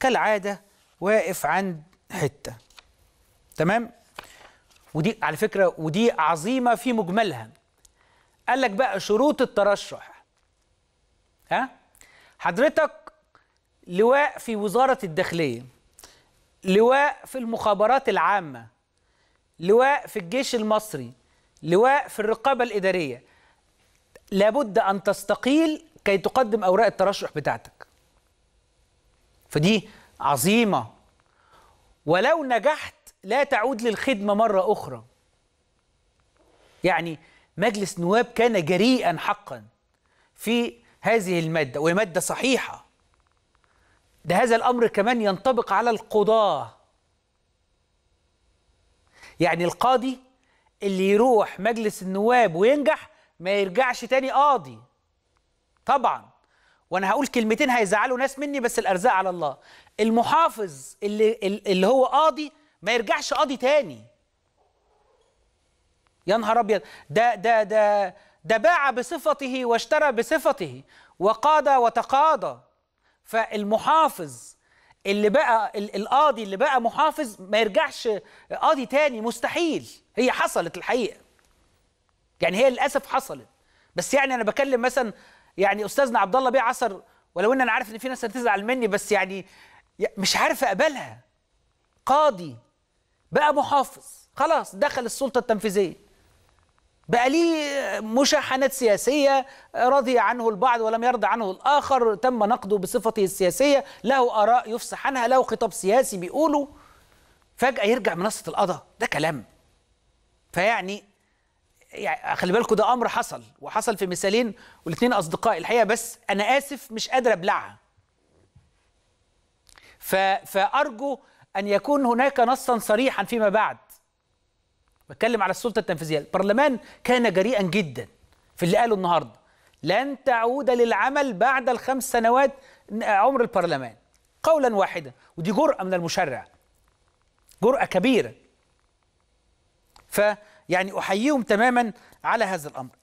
كالعادة واقف عند حتة تمام ودي على فكرة ودي عظيمة في مجملها قال لك بقى شروط الترشح ها حضرتك لواء في وزارة الداخلية لواء في المخابرات العامة لواء في الجيش المصري لواء في الرقابة الإدارية لابد أن تستقيل كي تقدم أوراق الترشح بتاعتك فدي عظيمة ولو نجحت لا تعود للخدمة مرة أخرى يعني مجلس نواب كان جريئا حقا في هذه المادة وهي مادة صحيحة ده هذا الأمر كمان ينطبق على القضاة يعني القاضي اللي يروح مجلس النواب وينجح ما يرجعش تاني قاضي طبعا وانا هقول كلمتين هيزعلوا ناس مني بس الارزاق على الله المحافظ اللي اللي هو قاضي ما يرجعش قاضي تاني يا نهار ابيض ده ده ده ده باع بصفته واشترى بصفته وقاد وتقاضى فالمحافظ اللي بقى القاضي اللي بقى محافظ ما يرجعش قاضي تاني مستحيل هي حصلت الحقيقه يعني هي للاسف حصلت بس يعني انا بكلم مثلا يعني استاذنا عبد الله بيه عصر ولو ان انا عارف ان في ناس هتزعل مني بس يعني مش عارف اقبلها قاضي بقى محافظ خلاص دخل السلطه التنفيذيه بقى ليه مشاحنات سياسيه رضي عنه البعض ولم يرضى عنه الاخر تم نقده بصفته السياسيه له اراء يفصح عنها له خطاب سياسي بيقوله فجاه يرجع منصه القضاء ده كلام فيعني يعني خلي بالكم ده امر حصل وحصل في مثالين والاثنين اصدقاء الحقيقه بس انا اسف مش قادر ابلعها فارجو ان يكون هناك نصا صريحا فيما بعد بتكلم على السلطه التنفيذيه البرلمان كان جريئا جدا في اللي قاله النهارده لن تعود للعمل بعد الخمس سنوات عمر البرلمان قولا واحدا ودي جرأة من المشرع جرأة كبيرة ف يعني أحييهم تماما على هذا الأمر